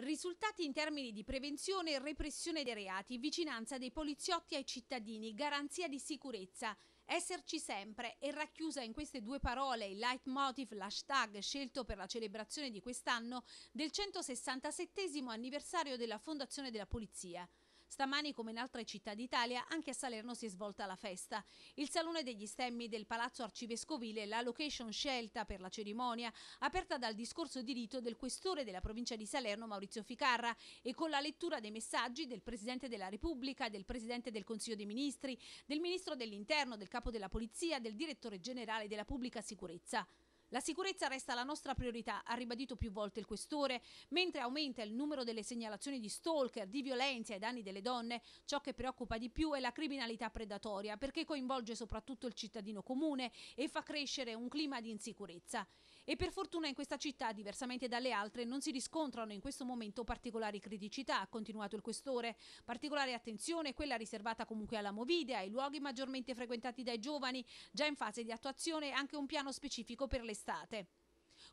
Risultati in termini di prevenzione e repressione dei reati, vicinanza dei poliziotti ai cittadini, garanzia di sicurezza. Esserci sempre è racchiusa in queste due parole il leitmotiv, l'hashtag scelto per la celebrazione di quest'anno del 167 anniversario della Fondazione della Polizia. Stamani, come in altre città d'Italia, anche a Salerno si è svolta la festa. Il Salone degli Stemmi del Palazzo Arcivescovile è la location scelta per la cerimonia, aperta dal discorso di rito del questore della provincia di Salerno Maurizio Ficarra e con la lettura dei messaggi del Presidente della Repubblica, del Presidente del Consiglio dei Ministri, del Ministro dell'Interno, del Capo della Polizia, del Direttore Generale della Pubblica Sicurezza. La sicurezza resta la nostra priorità, ha ribadito più volte il questore, mentre aumenta il numero delle segnalazioni di stalker, di violenza ai danni delle donne, ciò che preoccupa di più è la criminalità predatoria, perché coinvolge soprattutto il cittadino comune e fa crescere un clima di insicurezza. E per fortuna in questa città, diversamente dalle altre, non si riscontrano in questo momento particolari criticità, ha continuato il questore. Particolare attenzione è quella riservata comunque alla Movida, ai luoghi maggiormente frequentati dai giovani, già in fase di attuazione anche un piano specifico per l'estate.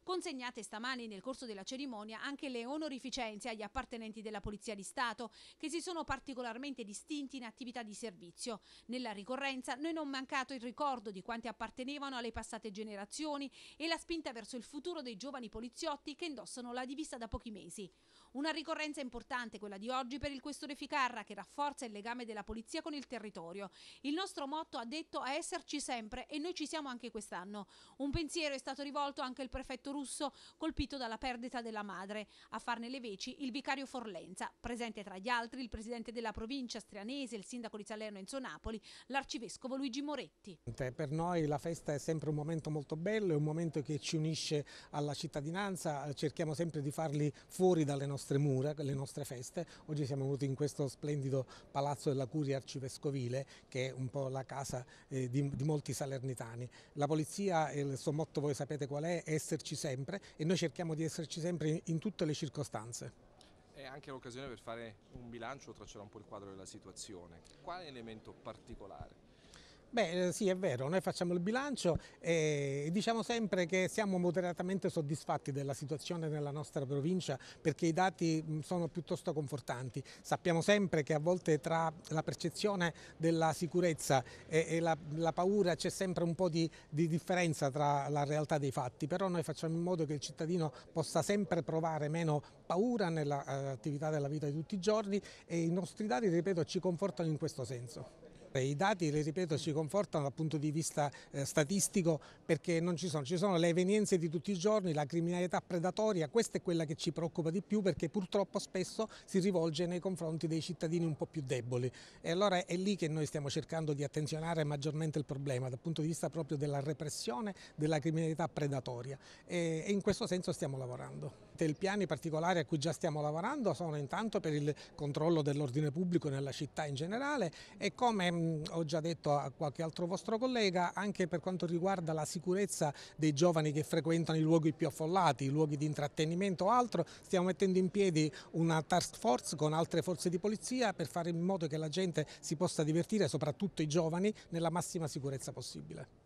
Consegnate stamani nel corso della cerimonia anche le onorificenze agli appartenenti della Polizia di Stato, che si sono particolarmente distinti in attività di servizio. Nella ricorrenza noi non mancato il ricordo di quanti appartenevano alle passate generazioni e la spinta verso il futuro dei giovani poliziotti che indossano la divisa da pochi mesi. Una ricorrenza importante quella di oggi per il questore Ficarra che rafforza il legame della polizia con il territorio. Il nostro motto ha detto a esserci sempre e noi ci siamo anche quest'anno. Un pensiero è stato rivolto anche al prefetto russo colpito dalla perdita della madre. A farne le veci il vicario Forlenza, presente tra gli altri il presidente della provincia strianese, il sindaco di Salerno Enzo Napoli, l'arcivescovo Luigi Moretti. Per noi la festa è sempre un momento molto bello, è un momento che ci unisce alla cittadinanza, cerchiamo sempre di farli fuori dalle nostre mura, le nostre feste. Oggi siamo venuti in questo splendido palazzo della Curia Arcivescovile che è un po' la casa eh, di, molti salernitani. La polizia, il suo motto voi sapete qual è, esserci sempre sempre e noi cerchiamo di esserci sempre in tutte le circostanze. È anche l'occasione per fare un bilancio, tracciare un po' il quadro della situazione. Qual è l'elemento particolare? Beh eh, sì è vero, noi facciamo il bilancio e diciamo sempre che siamo moderatamente soddisfatti della situazione nella nostra provincia perché i dati sono piuttosto confortanti. Sappiamo sempre che a volte tra la percezione della sicurezza e, la, la, paura c'è sempre un po' di, di, differenza tra la realtà dei fatti, però noi facciamo in modo che il cittadino possa sempre provare meno paura nell'attività eh, della vita di tutti i giorni e i nostri dati, ripeto, ci confortano in questo senso. Eh, I dati, le ripeto, ci confortano dal punto di vista eh, statistico perché non ci sono, ci sono le evenienze di tutti i giorni, la criminalità predatoria, questa è quella che ci preoccupa di più perché purtroppo spesso si rivolge nei confronti dei cittadini un po' più deboli e allora è lì che noi stiamo cercando di attenzionare maggiormente il problema dal punto di vista proprio della repressione della criminalità predatoria e, e in questo senso stiamo lavorando. Del piani particolari a cui già stiamo lavorando sono intanto per il controllo dell'ordine pubblico nella città in generale e come mm, ho già detto a qualche altro vostro collega anche per quanto riguarda la sicurezza dei giovani che frequentano i luoghi più affollati, i luoghi di intrattenimento o altro, stiamo mettendo in piedi una task force con altre forze di polizia per fare in modo che la gente si possa divertire, soprattutto i giovani, nella massima sicurezza possibile.